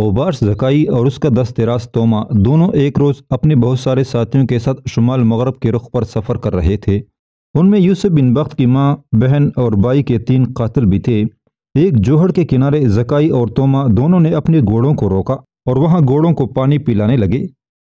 ओबार जकाई और उसका दस्तराज तोमा दोनों एक रोज़ अपने बहुत सारे साथियों के साथ शुमाल मगरब के रुख पर सफ़र कर रहे थे उनमें यूसुफ बिन बख्त की माँ बहन और बाई के तीन कातिल भी थे एक जोहड़ के किनारे जकाई और तोमा दोनों ने अपने घोड़ों को रोका और वहाँ घोड़ों को पानी पिलाने लगे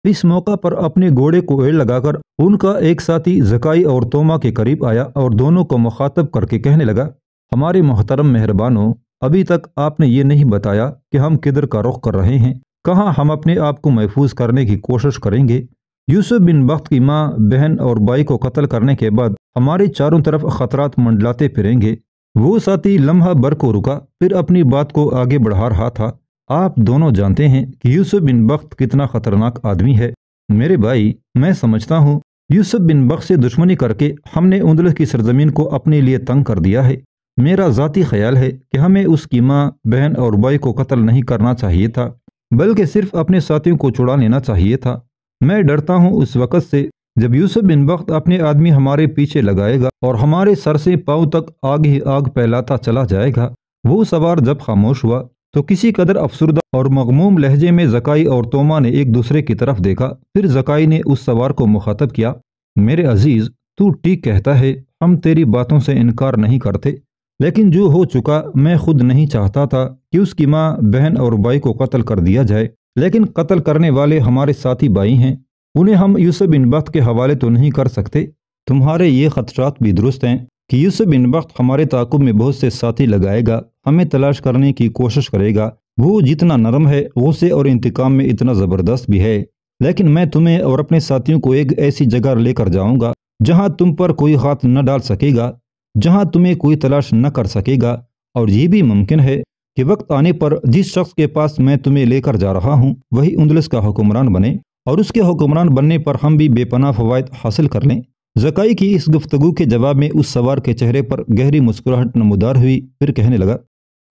इस मौका पर अपने घोड़े को एड़ लगाकर उनका एक साथी जकाई और तोमा के करीब आया और दोनों को मुखातब करके कहने लगा हमारे मोहतरम मेहरबानों अभी तक आपने ये नहीं बताया कि हम किधर का रुख कर रहे हैं कहाँ हम अपने आप को महफूज करने की कोशिश करेंगे यूसुफ बिन बख्त की माँ बहन और बाई को कत्ल करने के बाद हमारे चारों तरफ खतरात मंडलाते फिरेंगे वो साथी लम्हा भर को रुका फिर अपनी बात को आगे बढ़ा रहा था आप दोनों जानते हैं कि यूसुफ बिन बख्त कितना खतरनाक आदमी है मेरे भाई मैं समझता हूँ यूसुफ बिन बख्त से दुश्मनी करके हमने उंदल की सरजमीन को अपने लिए तंग कर दिया है मेरा ज़ाती ख्याल है कि हमें उसकी माँ बहन और भाई को कत्ल नहीं करना चाहिए था बल्कि सिर्फ अपने साथियों को छुड़ा लेना चाहिए था मैं डरता हूँ उस वक़्त से जब यूसुफ बिन बख्त अपने आदमी हमारे पीछे लगाएगा और हमारे सर से पाँव तक आग ही आग फैलाता चला जाएगा वो सवार जब खामोश हुआ तो किसी कदर अफसरदा और मगमूम लहजे में जकाई और तोमा ने एक दूसरे की तरफ देखा फिर जकाई ने उस सवार को मुखातब किया मेरे अजीज तू ठीक कहता है हम तेरी बातों से इनकार नहीं करते लेकिन जो हो चुका मैं खुद नहीं चाहता था कि उसकी माँ बहन और भाई को कत्ल कर दिया जाए लेकिन कत्ल करने वाले हमारे साथी भाई हैं उन्हें हम यूसुफ बिन बख्त के हवाले तो नहीं कर सकते तुम्हारे ये खदशात भी दुरुस्त हैं कि यूसुफ बिन बख्त हमारे ताकुब में बहुत से साथी लगाएगा हमें तलाश करने की कोशिश करेगा वो जितना नरम है गुस्से और इंतकाम में इतना ज़बरदस्त भी है लेकिन मैं तुम्हें और अपने साथियों को एक ऐसी जगह लेकर जाऊंगा जहां तुम पर कोई हाथ न डाल सकेगा जहां तुम्हें कोई तलाश न कर सकेगा और ये भी मुमकिन है कि वक्त आने पर जिस शख्स के पास मैं तुम्हें लेकर जा रहा हूँ वही उन्दलिस का हुक्मरान बने और उसके हुक्मरान बनने पर हम भी बेपना फवायद हासिल कर लें जकाई की इस गुफ्तगु के जवाब में उस सवार के चेहरे पर गहरी मुस्कुराहट नमोदार हुई फिर कहने लगा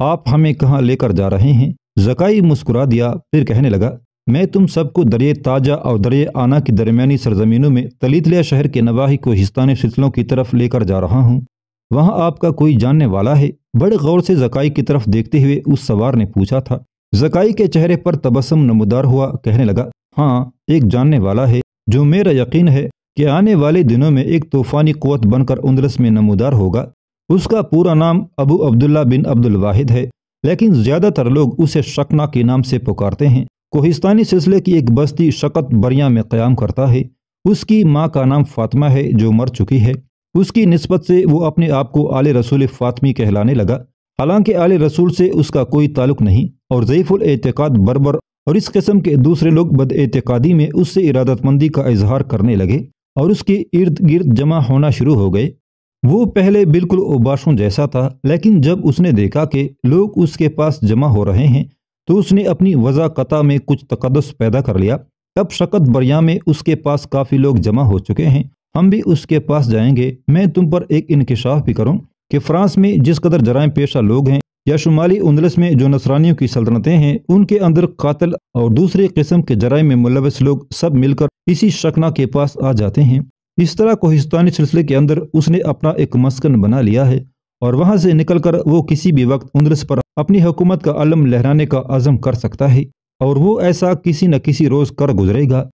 आप हमें कहाँ लेकर जा रहे हैं जकाई मुस्कुरा दिया फिर कहने लगा मैं तुम सबको दरिये ताजा और दरिये आना की दरमियानी सरजमीनों में तलीतलिया शहर के नवाही को हिस्तान सिलसिलों की तरफ लेकर जा रहा हूँ वहाँ आपका कोई जानने वाला है बड़े गौर से जकाई की तरफ देखते हुए उस सवार ने पूछा था जकाई के चेहरे पर तबसम नमदार हुआ कहने लगा हाँ एक जानने वाला है जो मेरा यकीन है कि आने वाले दिनों में एक तूफ़ानी कोत बनकर उन्द्रस में नमोदार होगा उसका पूरा नाम अबू अब्दुल्ला बिन अब्दुल वाहिद है लेकिन ज़्यादातर लोग उसे शकना के नाम से पुकारते हैं कोहिस्तानी सिलसिले की एक बस्ती शकत बरिया में क़्याम करता है उसकी माँ का नाम फातिमा है जो मर चुकी है उसकी नस्बत से वो अपने आप को आले रसूल फातमी कहलाने लगा हालांकि आले रसूल से उसका कोई ताल्लुक नहीं और ज़यीफ़ुल एतकाद बरबर और इस किस्म के दूसरे लोग बद एतकादी में उससे इरादतमंदी का इजहार करने लगे और उसके इर्द गिर्द जमा होना शुरू हो गए वो पहले बिल्कुल उबाशों जैसा था लेकिन जब उसने देखा कि लोग उसके पास जमा हो रहे हैं तो उसने अपनी वजाकता में कुछ तकदस पैदा कर लिया तब शकत बरिया में उसके पास काफ़ी लोग जमा हो चुके हैं हम भी उसके पास जाएंगे मैं तुम पर एक इनकशाफ भी करूँ कि फ्रांस में जिस कदर जराय पेशा लोग हैं या शुमाली उन्दलस में जो नसरानियों की सल्तनतें हैं उनके अंदर कातल और दूसरे किस्म के जराय में मुलवस लोग सब मिलकर इसी शकना के पास आ जाते हैं इस तरह कोहिस्तानी सिलसिले के अंदर उसने अपना एक मस्कन बना लिया है और वहां से निकलकर वो किसी भी वक्त उन्दलस पर अपनी हुकूमत का अलम लहराने का आज़म कर सकता है और वो ऐसा किसी न किसी रोज़ कर गुजरेगा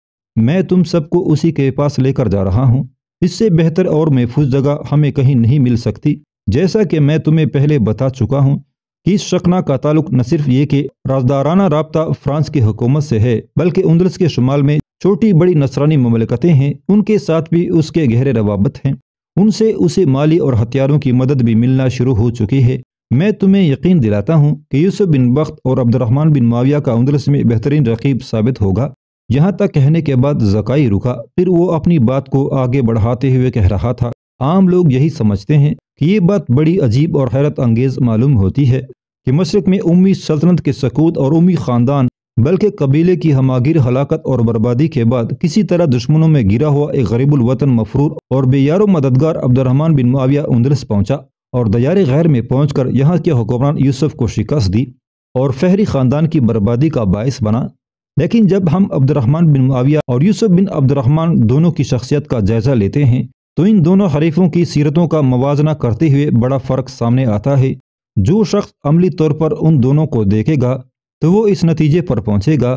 मैं तुम सबको उसी के पास लेकर जा रहा हूँ इससे बेहतर और महफूज जगह हमें कहीं नहीं मिल सकती जैसा कि मैं तुम्हें पहले बता चुका हूँ इस शकना का ताल्लुक न सिर्फ ये कि राजदाराना रबता फ्रांस की हुकूमत से है बल्कि उन्दलस के शुमाल में छोटी बड़ी नसरानी ममलकतें हैं उनके साथ भी उसके गहरे रवाबत हैं उनसे उसे माली और हथियारों की मदद भी मिलना शुरू हो चुकी है मैं तुम्हें यकीन दिलाता हूँ कि यूसुफ बिन बख्त और अब्दुलरहमान बिन माविया का उन्दलस में बेहतरीन रकीब साबित होगा यहाँ तक कहने के बाद जकाई रुका फिर वो अपनी बात को आगे बढ़ाते हुए कह रहा था आम लोग यही समझते हैं कि ये बात बड़ी अजीब और हैरत अंगेज मालूम होती है कि मशरक में उम्मी सल्तनत के सकूत और उम्मी ख़ानदान बल्कि कबीले की हमागिर हलाकत और बर्बादी के बाद किसी तरह दुश्मनों में गिरा हुआ एक गरीबुलवतन मफरूर और बेयारो मददगार अब्दुलरहमान बिन माविया उन्दरस पहुँचा और दयार गैर में पहुँच कर यहाँ के हुक्मरान यूसुफ को शिकस्त दी और फहरी ख़ानदान की बर्बादी का बायस बना लेकिन जब हम अब्दुलरहमान बिन माविया और यूसुफ बिन अब्दुलरहमान दोनों की शख्सियत का जायज़ा लेते हैं तो इन दोनों हरीफों की सीरतों का मवाजना करते हुए बड़ा फ़र्क सामने आता है जो शख्स अमली तौर पर उन दोनों को देखेगा तो वो इस नतीजे पर पहुंचेगा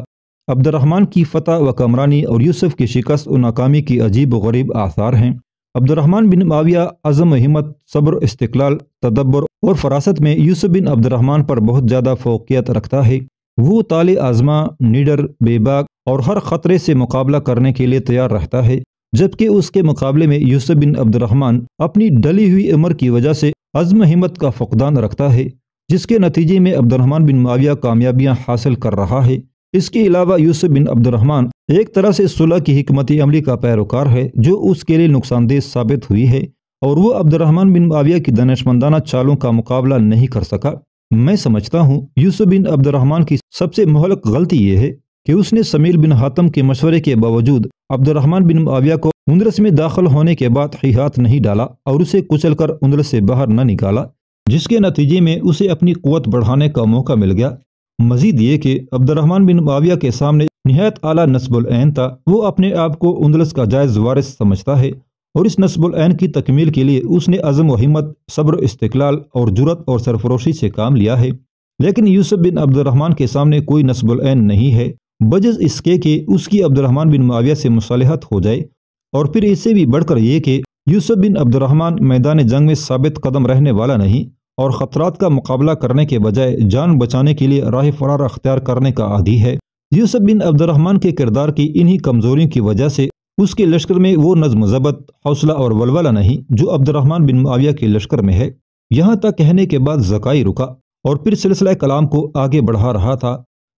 अब्दुलरहमान की फतह व कमरानी और यूसुफ की शिकस्त और नाकामी की अजीब गरीब आसार हैं अब्दुलरहमान बिन माविया अज़म हिम्मत सब्र इस्तलाल तदब्बर और फरासत में यूसुफ बिन अब्दुलरहमान पर बहुत ज़्यादा फोकियत रखता है वो ताले आज़मा निडर बेबाक और हर ख़तरे से मुकाबला करने के लिए तैयार रहता है जबकि उसके मुकाबले में यूसुफ बिन अब्दुलरहमान अपनी डली हुई उम्र की वजह से अज़म हिम्मत का फुकदान रखता है जिसके नतीजे में अब्दुलरहमान बिन माविया कामयाबियाँ हासिल कर रहा है इसके अलावा यूसुफ बिन अब्दुलरहमान एक तरह से सुलह की हमत अमली का पैरोकार है जो उसके लिए नुकसानदेह साबित हुई है और वो अब्दुलरहमान बिन माविया की दनशमंदाना चालों का मुकाबला नहीं कर सका मैं समझता हूँ यूसुफ बिन अब्दुलरहमान की सबसे मोहलक गलती यह है कि उसने समील बिन हातम के मशवरे के बावजूद अब्दुलरहमान बिन माविया को उन्द्रस में दाखिल होने के बाद ही हाथ नहीं डाला और उसे कुचल कर उन्द्रस से बाहर न निकाला जिसके नतीजे में उसे अपनी कुत बढ़ाने का मौका मिल गया मजीद ये कि अब्दुलरहमान बिन माविया के सामने नहायत आला नस्बुलैन था वो अपने आप को उन्द्रस का जायज़ वारिस समझता है और इस नस्बुलैन की तकमील के लिए उसने अज़म व हिम्मत सब्र इस्तलाल और जुरत और सरफरोशी से काम लिया है लेकिन यूसुफ बिन अब्दुलरहमान के सामने कोई नस्बुलैन नहीं है बजस इसके कि उसकी अब्दुलरहमान बिन माविया से मुसालहत हो जाए और फिर इससे भी बढ़कर ये कि यूसुफ बिन अब्दुलरहमान मैदान जंग में साबित कदम रहने वाला नहीं और ख़तरात का मुकाबला करने के बजाय जान बचाने के लिए राह फरार अख्तियार करने का आदि है यूसुफ बिन अब्दुलरहमान के किरदार की इन्हीं कमज़ोरियों की वजह से उसके लश्कर में वो नज्म ज़बत हौसला और वलवला नहीं जो अब्दुलरहमान बिन माविया के लश्कर में है यहाँ तक कहने के बाद जकाई रुका और फिर सिलसिला कलाम को आगे बढ़ा रहा था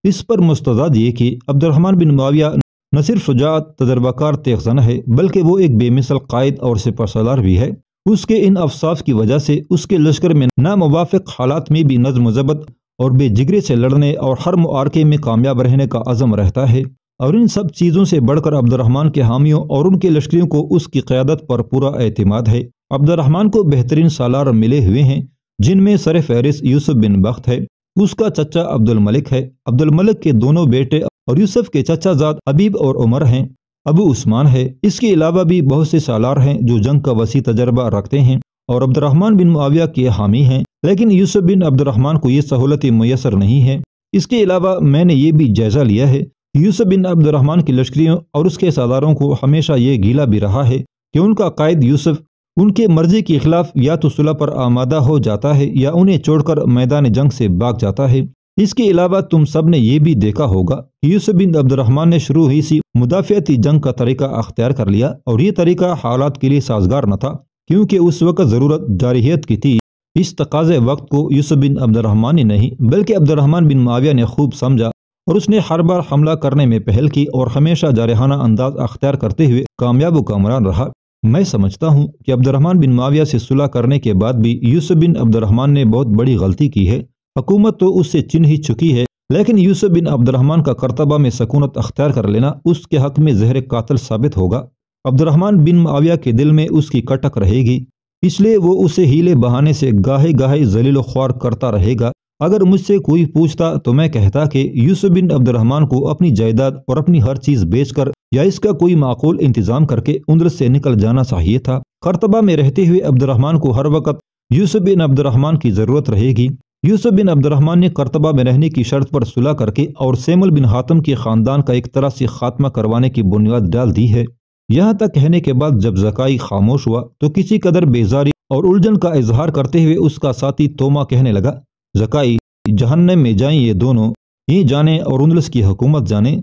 इस पर मुस्तद ये कि अब्दुलरहमान बिन माविया न सिर्फ सुजात तजर्बाकार तेगजन है बल्कि वो एक बेमिसल कायद और सिपरसलार भी है उसके इन अफसाफ की वजह से उसके लश्कर में नामवाफ़ हालात में भी नज्म ज़बत और बेजिगरे से लड़ने और हर मुआरके में कामयाब रहने का अज़म रहता है और इन सब चीज़ों से बढ़कर अब्दुलरहमान के हामियों और उनके लश्करियों को उसकी क्यादत पर पूरा अतमाद है अब्दुलरहमान को बेहतरीन सालार मिले हुए हैं जिनमें सर फहरिस यूसुफ बिन बख्त है उसका चचा अब्दुल मलिक है अब्दुल मलिक के दोनों बेटे और यूसुफ के चचाजाद अबीब और उमर हैं अबू उस्मान है इसके अलावा भी बहुत से सालार हैं जो जंग का वसी तजर्बा रखते हैं और अब्दुलरहमान बिन मुआविया के हामी हैं लेकिन यूसुफ बिन अब्दुलरहमान को ये सहूलतें मैसर नहीं है इसके अलावा मैंने ये भी जायज़ा लिया है यूसुफ बिन अब्दुलरहमान की लश्करियों और उसके सालारों को हमेशा ये गीला भी रहा है कि उनका कायद यूसुफ उनके मर्जी के खिलाफ या तो सुलह पर आमादा हो जाता है या उन्हें छोड़कर मैदान जंग से भाग जाता है इसके अलावा तुम सब ने ये भी देखा होगा कि यूसुफ बिन अब्दुलरहमान ने शुरू ही सी मुदाफ़ती जंग का तरीका अख्तियार कर लिया और ये तरीका हालात के लिए साजगार न था क्योंकि उस वक्त ज़रूरत जारहीत की थी इस तकाजे वक्त को यूसुफ बिन अब्दुलरहमान ने नहीं बल्कि अब्दुलरहमान बिन माविया ने खूब समझा और उसने हर बार हमला करने में पहल की और हमेशा जारहाना अंदाज अख्तियार करते हुए कामयाब कामरान रहा मैं समझता हूँ कि अब्दुलरहमान बिन माविया से सुलह करने के बाद भी यूसुफ बिन अब्दुलरहमान ने बहुत बड़ी गलती की है हकूमत तो उससे चिन्ह ही चुकी है लेकिन यूसुफ बिन अब्दुलरहमान का करतबा में सकूनत अख्तियार कर लेना उसके हक में जहर कातल साबित होगा अब्दुलरहमान बिन माविया के दिल में उसकी कटक रहेगी इसलिए वो उसे हीले बहाने से गाहे गाहे जलील ख्वार करता रहेगा अगर मुझसे कोई पूछता तो मैं कहता कि यूसुफ बिन अब्दुलरहमान को अपनी जायदाद और अपनी हर चीज बेचकर या इसका कोई माकूल इंतजाम करके उम्र से निकल जाना चाहिए था करतबा में रहते हुए अब्दुलरहमान को हर वक्त यूसुफ बिन अब्दुलरहमान की ज़रूरत रहेगी यूसुफ बिन अब्दुलरहमान ने करतबा में रहने की शर्त पर सुलह करके और सेमुल बिन हातम के ख़ानदान का एक तरह से खात्मा करवाने की बुनियाद डाल दी है यहाँ तक कहने के बाद जब जकाई खामोश हुआ तो किसी कदर बेजारी और उलझन का इजहार करते हुए उसका साथी तोमा कहने लगा जकाई जहन्नम में जाएं ये दोनों ये जाने और उन्दलस की हुकूमत जाने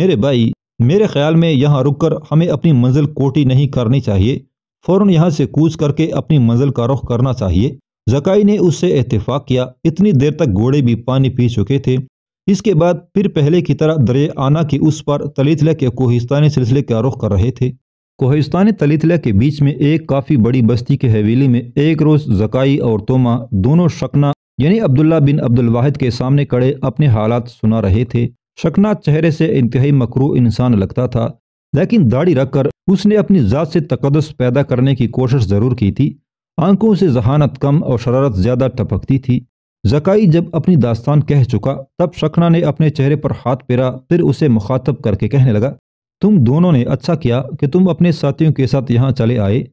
मेरे भाई मेरे ख्याल में यहाँ रुक कर हमें अपनी मंजिल कोटी नहीं करनी चाहिए फौरन यहाँ से कूच करके अपनी मंजिल का रुख करना चाहिए जकाई ने उससे एतफाक किया इतनी देर तक घोड़े भी पानी पी चुके थे इसके बाद फिर पहले की तरह दरे आना के उस पर तलीतला के कोहिस्तानी सिलसिले का रुख कर रहे थे कोहिस्तानी तलीतला के बीच में एक काफ़ी बड़ी बस्ती के हवेली में एक रोज़ जकाई और तोमा दोनों शकना यानी अब्दुल्ला बिन अब्दुल वाहिद के सामने कड़े अपने हालात सुना रहे थे शकना चेहरे से इंतहाई मकरू इंसान लगता था लेकिन दाढ़ी रखकर उसने अपनी ज़ात से तकदस पैदा करने की कोशिश ज़रूर की थी आंखों से जहानत कम और शरारत ज़्यादा टपकती थी जकाई जब अपनी दास्तान कह चुका तब शकना ने अपने चेहरे पर हाथ फेरा फिर उसे मुखातब करके कहने लगा तुम दोनों ने अच्छा किया कि तुम अपने साथियों के साथ यहाँ चले आए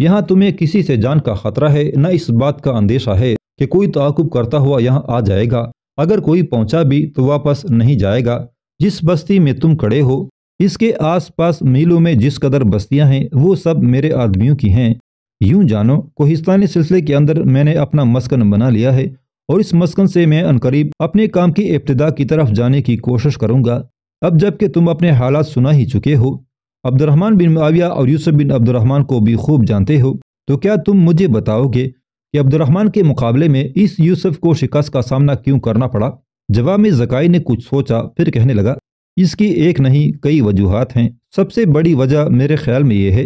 यहाँ तुम्हें किसी से जान का खतरा है न इस बात का अंदेशा है कि कोई ताकुब करता हुआ यहाँ आ जाएगा अगर कोई पहुंचा भी तो वापस नहीं जाएगा जिस बस्ती में तुम खड़े हो इसके आसपास मीलों में जिस कदर बस्तियां हैं वो सब मेरे आदमियों की हैं यूं जानो कोहिस्तानी सिलसिले के अंदर मैंने अपना मस्कन बना लिया है और इस मस्कन से मैं अनकरीब अपने काम की इब्तदा की तरफ जाने की कोशिश करूंगा अब जबकि तुम अपने हालात सुना ही चुके हो अब्दुलरहमान बिन माविया और यूसुफ बिन अब्दुलरहमान को भी खूब जानते हो तो क्या तुम मुझे बताओगे कि अब्दुलरहमान के मुकाबले में इस यूसुफ को शिकस्त का सामना क्यों करना पड़ा जवाब में जकाई ने कुछ सोचा फिर कहने लगा इसकी एक नहीं कई वजूहत हैं सबसे बड़ी वजह मेरे ख्याल में यह है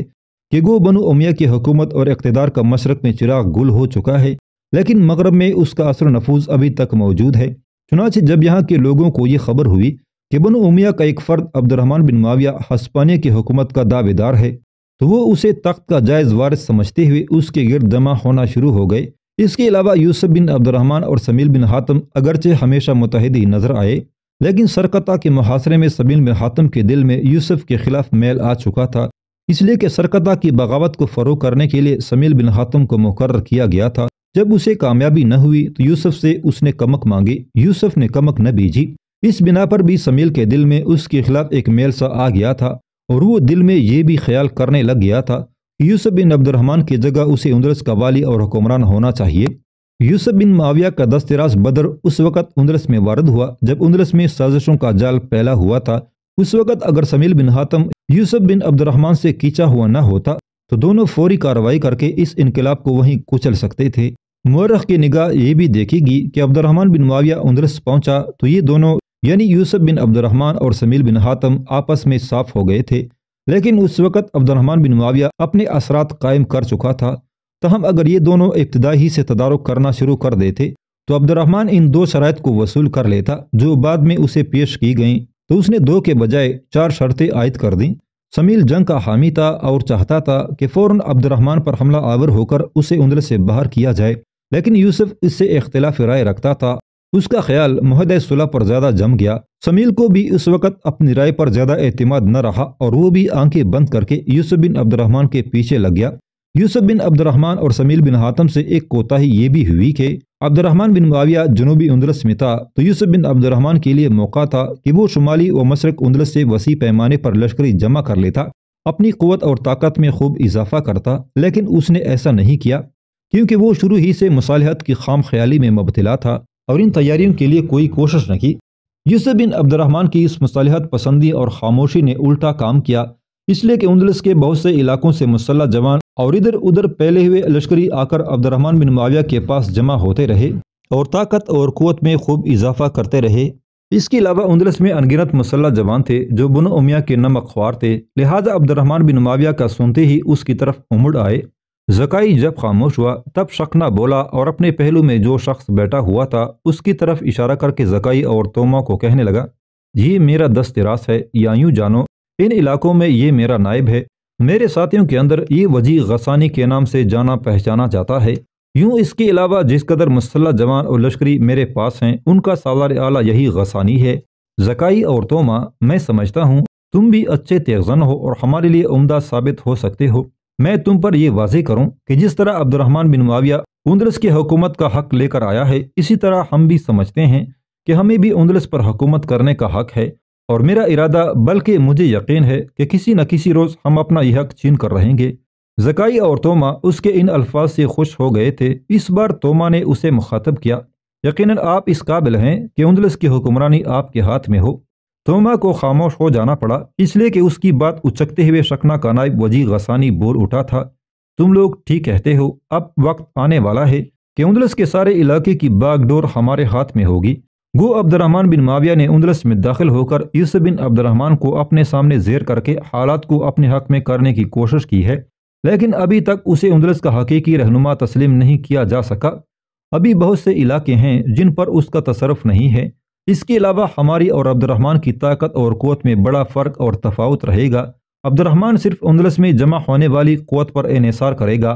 कि गो बनु उमिया की हुकूमत और इकतदार का मशरक में चिराग गुल हो चुका है लेकिन मगरब में उसका असर नफूज अभी तक मौजूद है चुनाचे जब यहाँ के लोगों को ये खबर हुई कि बनु उमिया का एक फ़र्द अब्दुलरहमान बिन माविया हस्पानिया की हुकूमत का दावेदार है तो वो उसे तख्त का जायज़ वारिस समझते हुए उसके गिरद जमा होना शुरू हो गए इसके अलावा यूसुफ बिन अब्दुलरहमान और समील बिन हातम अगरचे हमेशा मुतहद ही नजर आए लेकिन सरकता के मुहासरे में समील बिन हातम के दिल में यूसुफ के खिलाफ मेल आ चुका था इसलिए कि सरकता की बगावत को फ़रोग करने के लिए समील बिन हातम को मुकर किया गया था जब उसे कामयाबी न हुई तो यूसुफ से उसने कमक मांगी यूसुफ ने कमक न भेजी इस बिना पर भी समील के दिल में उसके खिलाफ एक मेल सा आ गया था और वो दिल में ये भी ख्याल करने लग गया था यूसुफ बिन अब्दुलरहमान की जगह उसे उंदरस का वाली और हुक्मरान होना चाहिए यूसुफ बिन माविया का दस्तराज बदर उस वक़्त उंदरस में वारद हुआ जब उंदरस में साजिशों का जाल फैला हुआ था उस वक़्त अगर समील बिन हातम यूसुफ बिन अब्दुलरहमान से खींचा हुआ न होता तो दोनों फौरी कार्रवाई करके इस इनकलाब को वहीं कुचल सकते थे मर्रख की निगाह ये भी देखेगी कि अब्दुलरहमान बिन माविया उंदरस पहुंचा तो ये दोनों यानी यूसुफ बिन अब्दुलरहमान और समील बिन हातम आपस में साफ हो गए थे लेकिन उस वक़्त अब्दुलरहमान बिन माविया अपने असरात कायम कर चुका था तहम अगर ये दोनों इब्तदाही से तदारक करना शुरू कर देते तो अब्दुलरहमान इन दो शरात को वसूल कर लेता जो बाद में उसे पेश की गई तो उसने दो के बजाय चार शर्तें आयद कर दीं समील जंग का हामी था और चाहता था कि फ़ौर अब्दुलरहमान पर हमला आवर होकर उसे उंदल से बाहर किया जाए लेकिन यूसुफ इससे अख्तिलाफ राय रखता था उसका ख्याल महद सुलह पर ज्यादा जम गया समील को भी उस वक़्त अपनी राय पर ज्यादा एतमाद न रहा और वो भी आंखें बंद करके यूसुफ बिन अब्दुलरहमान के पीछे लग गया यूसुफ बिन अब्दुलरहमान और समील बिन हातम से एक कोताही ये भी हुई कि अब्दुलरहमान बिन माविया जनूबी उन्दरस में था तो यूसुफ बिन अब्दुलरहमान के लिए मौका था कि वो शुमाली व मशरक उन्दरस से वसी पैमाने पर लश्करी जमा कर लेता अपनी क़वत और ताकत में खूब इजाफा करता लेकिन उसने ऐसा नहीं किया क्योंकि वो शुरू ही से मसालहत की खाम ख्याली में मुबतला था और इन तैयारियों के लिए कोई कोशिश न की यूसुफ बिन अब्दुलरहमान की इस मुसलहत पसंदी और खामोशी ने उल्टा काम किया इसलिए कि उन्दलिस के बहुत से इलाकों से मुसल्ला जवान और इधर उधर पहले हुए लश्करी आकर अब्दुलरहमान बिन माविया के पास जमा होते रहे और ताकत और कुत में खूब इजाफा करते रहे इसके अलावा उन्दलस में अनगिनत मुसल्ला जवान थे जो बन उमिया के नमक ख्वार थे लिहाजा अब्दुलरहमान बिन माविया का सुनते ही उसकी तरफ उमड़ आए जकाई जब खामोश हुआ तब शकना बोला और अपने पहलू में जो शख्स बैठा हुआ था उसकी तरफ इशारा करके जकाई और तोमा को कहने लगा ये मेरा दस्त रास है या यूं जानो इन इलाकों में ये मेरा नायब है मेरे साथियों के अंदर ये वजी गसानी के नाम से जाना पहचाना जाता है यूं इसके अलावा जिस कदर मुसल्ला जवान और लश्करी मेरे पास हैं उनका सालार आला यही गसानी है जकाई और तोमा मैं समझता हूँ तुम भी अच्छे तेज़न हो और हमारे लिए उमदा साबित हो सकते हो मैं तुम पर यह वाजे करूं कि जिस तरह अब्दुलरहमान बिन माविया उन्द्रस की हुकूमत का हक लेकर आया है इसी तरह हम भी समझते हैं कि हमें भी उन्दलस पर हुकूमत करने का हक है और मेरा इरादा बल्कि मुझे यकीन है कि किसी न किसी रोज़ हम अपना यह हक छीन कर रहेंगे जकाई और तोमा उसके इन अल्फाज से खुश हो गए थे इस बार तोमा ने उसे मुखातब किया यकीनन आप इस काबिल हैं कि उन्दलस की हुक्मरानी आपके हाथ में हो थोमा को खामोश हो जाना पड़ा इसलिए कि उसकी बात उचकते हुए शकना का नायब वजी गसानी बोल उठा था तुम लोग ठीक कहते हो अब वक्त आने वाला है कि उंदलस के सारे इलाके की बागडोर हमारे हाथ में होगी गो अब्दुलरहमान बिन माविया ने उंदलस में दाखिल होकर यूसुफ बिन अब्दुलरहमान को अपने सामने जेर करके हालात को अपने हक में करने की कोशिश की है लेकिन अभी तक उसे उंदलस का हकीकी रहनुमा तस्लीम नहीं किया जा सका अभी बहुत से इलाके हैं जिन पर उसका तसरफ नहीं है इसके अलावा हमारी और अब्दुलरहमान की ताकत और कोत में बड़ा फ़र्क और तफावत रहेगा अब्दुलरहमान सिर्फ उंदलस में जमा होने वाली कोत पर इसार करेगा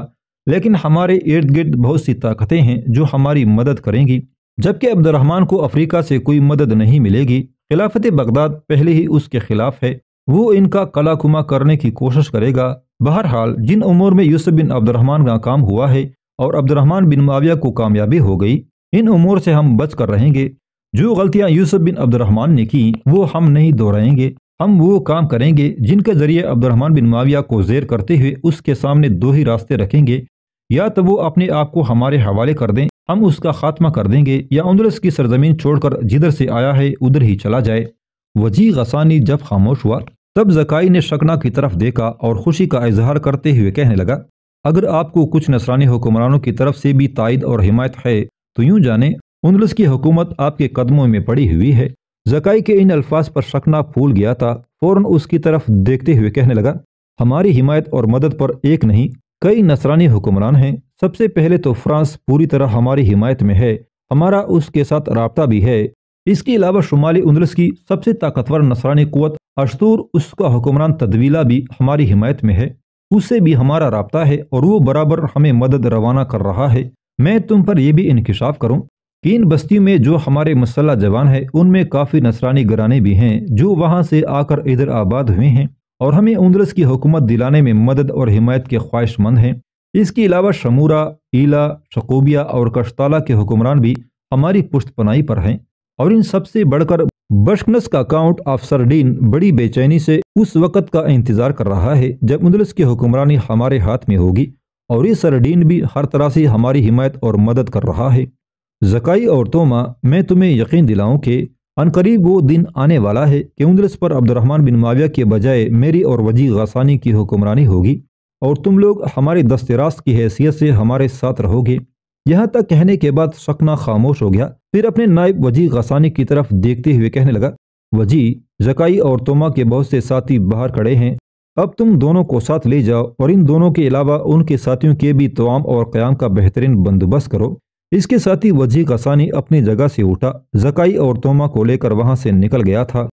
लेकिन हमारे इर्द गिर्द बहुत सी ताकतें हैं जो हमारी मदद करेंगी जबकि अब्दुलरहमान को अफ्रीका से कोई मदद नहीं मिलेगी खिलाफत बगदाद पहले ही उसके खिलाफ है वो इनका कलाकुमा करने की कोशिश करेगा बहरहाल जिन उमूर में यूसुफ बिन अब्दुलरहमान का काम हुआ है और अब्दुलरहमान बिन माविया को कामयाबी हो गई इन उमूर से हम बच कर रहेंगे जो गलतियां यूसुफ बिन अब्दुलरहमान ने की वो हम नहीं दोहराएंगे हम वो काम करेंगे जिनके जरिए अब्दुलरहमान बिन माविया को जेर करते हुए उसके सामने दो ही रास्ते रखेंगे या तो वो अपने आप को हमारे हवाले कर दें हम उसका खात्मा कर देंगे या उन्दरस की सरजमीन छोड़कर जिधर से आया है उधर ही चला जाए वजी गसानी जब खामोश हुआ तब जकाई ने शकना की तरफ देखा और खुशी का इजहार करते हुए कहने लगा अगर आपको कुछ नसरानी हुक्मरानों की तरफ से भी तायद और हिमायत है तो यूं जाने उन्दलस की हुकूमत आपके कदमों में पड़ी हुई है जकई के इन अल्फाज पर शकना फूल गया था फौरन उसकी तरफ देखते हुए कहने लगा हमारी हिमायत और मदद पर एक नहीं कई नसरानी हुक्मरान हैं सबसे पहले तो फ्रांस पूरी तरह हमारी हिमायत में है हमारा उसके साथ रबता भी है इसके अलावा शुमाली उन्दलस की सबसे ताकतवर नसरानी कुत अशतूर उसका हुक्मरान तदवीला भी हमारी हिमायत में है उससे भी हमारा रबता है और वो बराबर हमें मदद रवाना कर रहा है मैं तुम पर यह भी इंकशाफ करूँ इन बस्तियों में जो हमारे मसल्ला जवान है उनमें काफ़ी नसरानी घराने भी हैं जो वहाँ से आकर इधर आबाद हुए हैं और हमें उन्द्रस की हुकूमत दिलाने में मदद और हिमायत के ख्वाहिशमंद हैं इसके अलावा शमूरा ईला शकोबिया और कश्ताला के हुक्मरान भी हमारी पुश्त पनाई पर हैं और इन सबसे बढ़कर बशनस का काउंट अफसर डीन बड़ी बेचैनी से उस वक़्त का इंतज़ार कर रहा है जब उन्द्रस की हुक्मरानी हमारे हाथ में होगी और ये सरडीन भी हर तरह से हमारी हिमायत और मदद कर रहा है जकाई और तोमा मैं तुम्हें यकीन दिलाऊं कि अनकरीब वो दिन आने वाला है कि उंदरस पर अब्दुलरहमान बिन माविया के बजाय मेरी और वजी गसानी की हुक्मरानी होगी और तुम लोग हमारे दस्तरास की हैसियत से हमारे साथ रहोगे यहाँ तक कहने के बाद शकना खामोश हो गया फिर अपने नायब वजी गसानी की तरफ देखते हुए कहने लगा वजी जकाई और तोमा के बहुत से साथी बाहर खड़े हैं अब तुम दोनों को साथ ले जाओ और इन दोनों के अलावा उनके साथियों के भी तवाम और क़्याम का बेहतरीन बंदोबस्त करो इसके साथ ही वजीह कसानी अपनी जगह से उठा जकाई और तोमा को लेकर वहां से निकल गया था